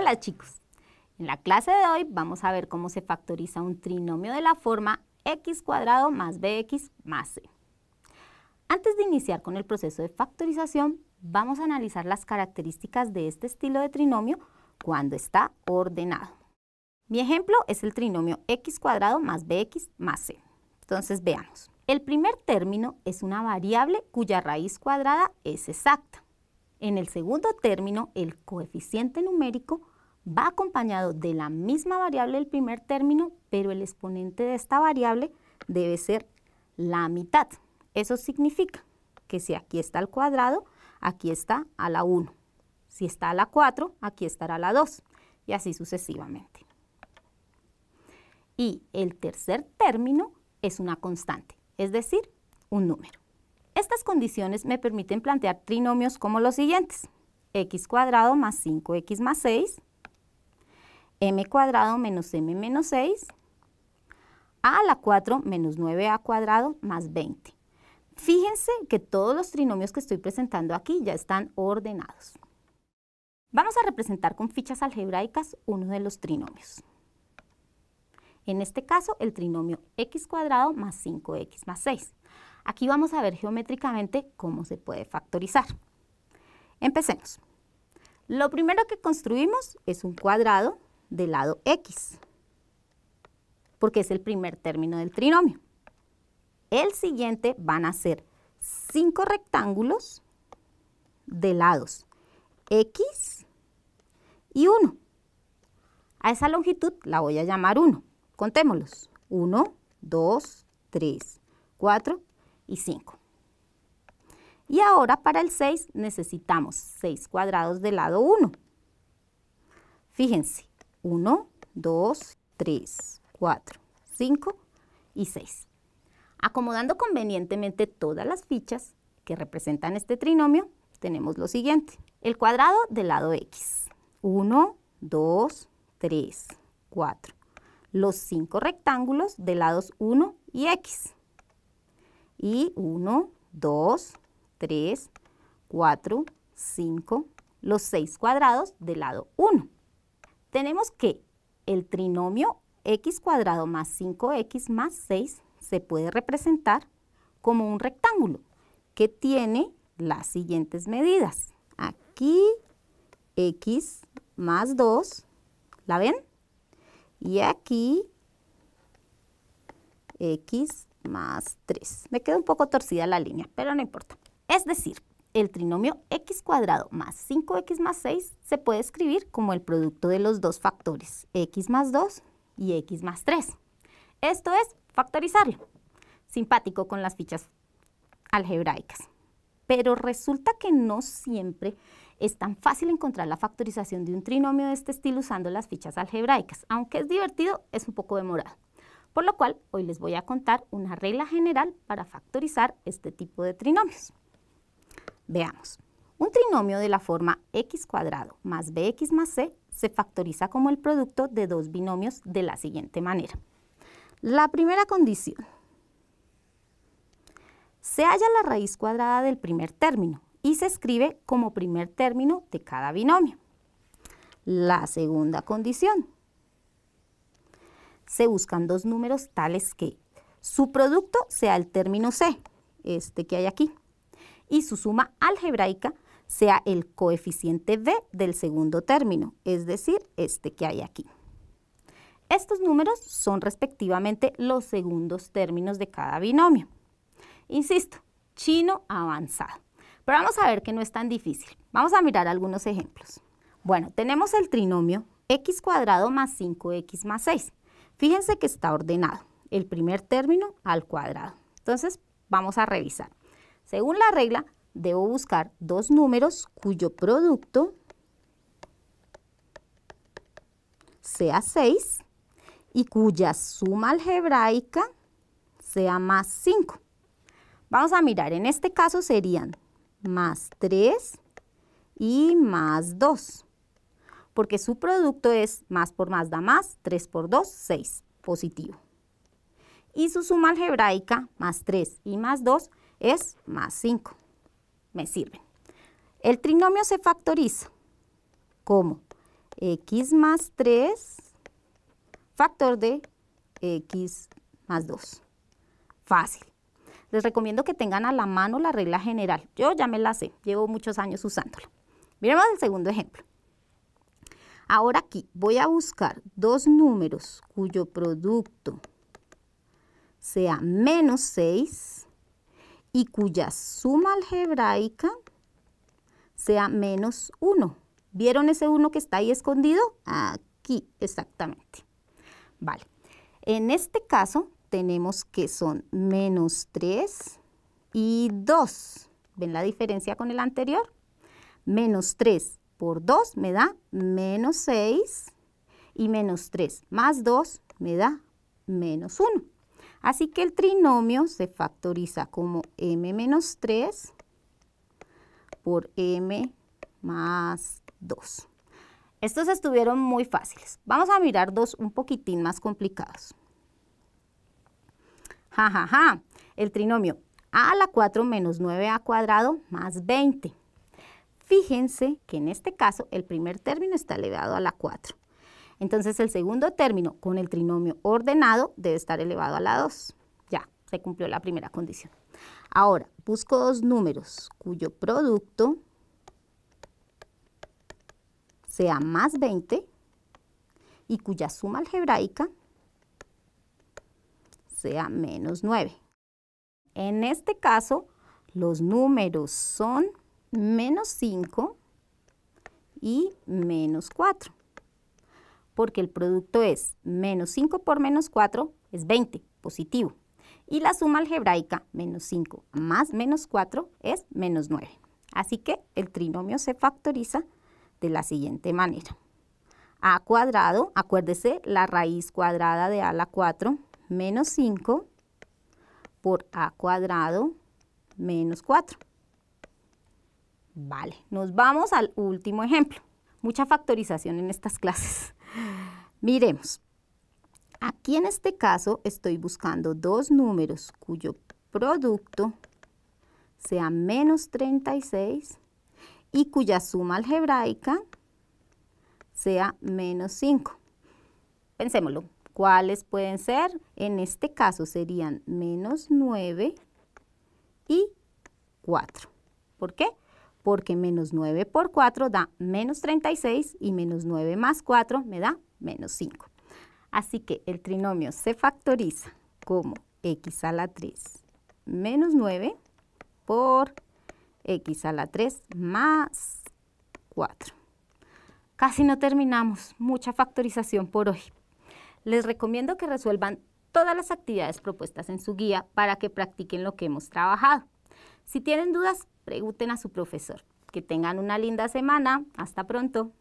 Hola chicos, en la clase de hoy vamos a ver cómo se factoriza un trinomio de la forma x cuadrado más bx más c. Antes de iniciar con el proceso de factorización, vamos a analizar las características de este estilo de trinomio cuando está ordenado. Mi ejemplo es el trinomio x cuadrado más bx más c. Entonces veamos. El primer término es una variable cuya raíz cuadrada es exacta. En el segundo término, el coeficiente numérico va acompañado de la misma variable del primer término, pero el exponente de esta variable debe ser la mitad. Eso significa que si aquí está al cuadrado, aquí está a la 1. Si está a la 4, aquí estará la 2 y así sucesivamente. Y el tercer término es una constante, es decir, un número. Estas condiciones me permiten plantear trinomios como los siguientes. x cuadrado más 5x más 6 m cuadrado menos m menos 6 a la 4 menos 9a cuadrado más 20. Fíjense que todos los trinomios que estoy presentando aquí ya están ordenados. Vamos a representar con fichas algebraicas uno de los trinomios. En este caso, el trinomio x cuadrado más 5x más 6. Aquí vamos a ver geométricamente cómo se puede factorizar. Empecemos. Lo primero que construimos es un cuadrado del lado X, porque es el primer término del trinomio. El siguiente van a ser cinco rectángulos de lados X y 1. A esa longitud la voy a llamar 1. Contémoslos. 1, 2, 3, 4 y 5. Y ahora para el 6 necesitamos 6 cuadrados del lado 1. Fíjense, 1, 2, 3, 4, 5 y 6. Acomodando convenientemente todas las fichas que representan este trinomio, tenemos lo siguiente. El cuadrado del lado X. 1, 2, 3, 4. Los 5 rectángulos de lados 1 y X. Y 1, 2, 3, 4, 5, los 6 cuadrados del lado 1. Tenemos que el trinomio x cuadrado más 5x más 6 se puede representar como un rectángulo que tiene las siguientes medidas. Aquí x más 2, ¿la ven? Y aquí x más 3. Me queda un poco torcida la línea, pero no importa. Es decir, el trinomio x cuadrado más 5x más 6 se puede escribir como el producto de los dos factores, x más 2 y x más 3. Esto es factorizarlo. Simpático con las fichas algebraicas. Pero resulta que no siempre es tan fácil encontrar la factorización de un trinomio de este estilo usando las fichas algebraicas. Aunque es divertido, es un poco demorado. Por lo cual, hoy les voy a contar una regla general para factorizar este tipo de trinomios. Veamos. Un trinomio de la forma x cuadrado más bx más c se factoriza como el producto de dos binomios de la siguiente manera. La primera condición. Se halla la raíz cuadrada del primer término y se escribe como primer término de cada binomio. La segunda condición. Se buscan dos números tales que su producto sea el término c, este que hay aquí, y su suma algebraica sea el coeficiente b del segundo término, es decir, este que hay aquí. Estos números son respectivamente los segundos términos de cada binomio. Insisto, chino avanzado. Pero vamos a ver que no es tan difícil. Vamos a mirar algunos ejemplos. Bueno, tenemos el trinomio x cuadrado más 5x más 6. Fíjense que está ordenado el primer término al cuadrado. Entonces, vamos a revisar. Según la regla, debo buscar dos números cuyo producto sea 6 y cuya suma algebraica sea más 5. Vamos a mirar, en este caso serían más 3 y más 2, porque su producto es más por más da más, 3 por 2, 6, positivo. Y su suma algebraica, más 3 y más 2, es más 5. Me sirven. El trinomio se factoriza. como X más 3, factor de X más 2. Fácil. Les recomiendo que tengan a la mano la regla general. Yo ya me la sé, llevo muchos años usándola. Miremos el segundo ejemplo. Ahora aquí voy a buscar dos números cuyo producto sea menos 6 y cuya suma algebraica sea menos 1. ¿Vieron ese 1 que está ahí escondido? Aquí, exactamente. Vale. En este caso tenemos que son menos 3 y 2. ¿Ven la diferencia con el anterior? Menos 3 por 2 me da menos 6 y menos 3 más 2 me da menos 1. Así que el trinomio se factoriza como m menos 3 por m más 2. Estos estuvieron muy fáciles. Vamos a mirar dos un poquitín más complicados. Ja, ja, ja. El trinomio a a la 4 menos 9a cuadrado más 20. Fíjense que en este caso el primer término está elevado a la 4. Entonces el segundo término con el trinomio ordenado debe estar elevado a la 2. Ya, se cumplió la primera condición. Ahora, busco dos números cuyo producto sea más 20 y cuya suma algebraica sea menos 9. En este caso, los números son menos 5 y menos 4 porque el producto es menos 5 por menos 4 es 20, positivo. Y la suma algebraica, menos 5 más menos 4 es menos 9. Así que el trinomio se factoriza de la siguiente manera. A cuadrado, acuérdese, la raíz cuadrada de a la 4, menos 5 por a cuadrado menos 4. Vale, nos vamos al último ejemplo. Mucha factorización en estas clases. Miremos. Aquí en este caso estoy buscando dos números cuyo producto sea menos 36 y cuya suma algebraica sea menos 5. Pensémoslo, ¿cuáles pueden ser? En este caso serían menos 9 y 4. ¿Por qué? Porque menos 9 por 4 da menos 36 y menos 9 más 4 me da menos 5. Así que el trinomio se factoriza como x a la 3 menos 9 por x a la 3 más 4. Casi no terminamos, mucha factorización por hoy. Les recomiendo que resuelvan todas las actividades propuestas en su guía para que practiquen lo que hemos trabajado. Si tienen dudas, pregunten a su profesor. Que tengan una linda semana. Hasta pronto.